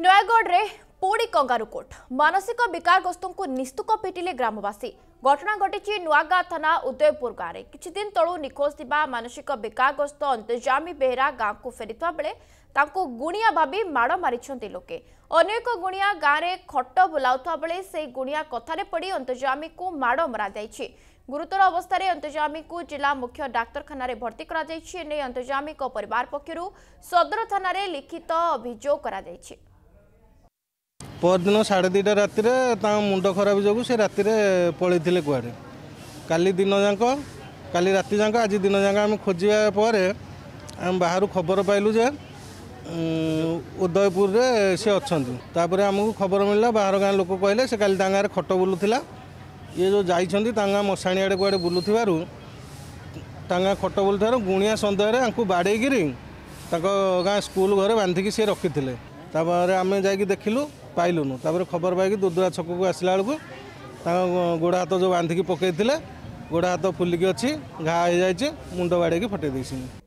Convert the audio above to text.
ନୟାଗଡ଼ରେ ପୋଡ଼ି kangaroo court ମାନସିକ ବିକାରଗ୍ରସ୍ତଙ୍କୁ ନିସ୍ତୁକ ପିଟିଲେ ଗ୍ରାମବାସୀ ଘଟଣା ଘଟିଛି ନୂଆଗାଁ ଥାନା ଉଦୟପୁର ଗାଁରେ କିଛି ଦିନ ତଳୁ ନିଖୋଜ ଥିବା ମାନସିକ ବିକାରଗ୍ରସ୍ତ ଅନ୍ତର୍ଜାମୀ ବେହେରା ଗାଁକୁ ଫେରିଥିବା ବେଳେ ତାଙ୍କୁ ଗୁଣିଆ ଭାବି ମାଡ଼ ମାରିଛନ୍ତି ଲୋକେ ଅନ୍ୟ ଏକ ଗୁଣିଆ ଗାଁରେ ଖଟ ବୁଲାଉଥିବା ବେଳେ ସେହି ଗୁଣିଆ କଥାରେ ପଡ଼ି ଅନ୍ତର୍ଜାମୀକୁ ମାଡ଼ ମରାଯାଇଛି ଗୁରୁତର ଅବସ୍ଥାରେ ଅନ୍ତର୍ଜାମୀକୁ ଜିଲ୍ଲା ମୁଖ୍ୟ ଡାକ୍ତରଖାନାରେ ଭର୍ତ୍ତି କରାଯାଇଛି ଏନେଇ ଅନ୍ତର୍ଜାମୀଙ୍କ ପରିବାର ପକ୍ଷରୁ ସଦର ଥାନାରେ ଲିଖିତ ଅଭିଯୋଗ କରାଯାଇଛି ପରଦିନ ସାଢ଼େ ଦୁଇଟା ରାତିରେ ତାଙ୍କ ମୁଣ୍ଡ ଖରାପ ଯୋଗୁଁ ସେ ରାତିରେ ପଳେଇଥିଲେ କୁଆଡ଼େ କାଲି ଦିନ ଯାକ କାଲି ରାତି ଯାକ ଆଜି ଦିନ ଯାକ ଆମେ ଖୋଜିବା ପରେ ଆମେ ବାହାରୁ ଖବର ପାଇଲୁ ଯେ ଉଦୟପୁରରେ ସେ ଅଛନ୍ତି ତାପରେ ଆମକୁ ଖବର ମିଳିଲା ବାହାର ଗାଁ ଲୋକ କହିଲେ ସେ କାଲି ତାଙ୍କ ଗାଁରେ ଖଟ ବୁଲୁଥିଲା ଇଏ ଯେଉଁ ଯାଇଛନ୍ତି ତାଙ୍କ ଗାଁ ମଶାଣି ଆଡ଼େ କୁଆଡ଼େ ବୁଲୁଥିବାରୁ ତାଙ୍କ ଗାଁ ଖଟ ବୁଲୁଥିବାରୁ ଗୁଣିଆ ସନ୍ଦେହରେ ଆଙ୍କୁ ବାଡ଼େଇକିରି ତାଙ୍କ ଗାଁ ସ୍କୁଲ ଘରେ ବାନ୍ଧିକି ସେ ରଖିଥିଲେ ତାପରେ ଆମେ ଯାଇକି ଦେଖିଲୁ ପାଇଲୁନୁ ତାପରେ ଖବର ପାଇକି ଦୁଦୁରା ଛକକୁ ଆସିଲା ବେଳକୁ ତାଙ୍କ ଗୋଡ଼ ହାତ ଯେଉଁ ବାନ୍ଧିକି ପକାଇଥିଲେ ଗୋଡ଼ ହାତ ଫୁଲିକି ଅଛି ଘା ହେଇଯାଇଛି ମୁଣ୍ଡ ବାଡ଼େଇକି ଫଟେଇ ଦେଇଛି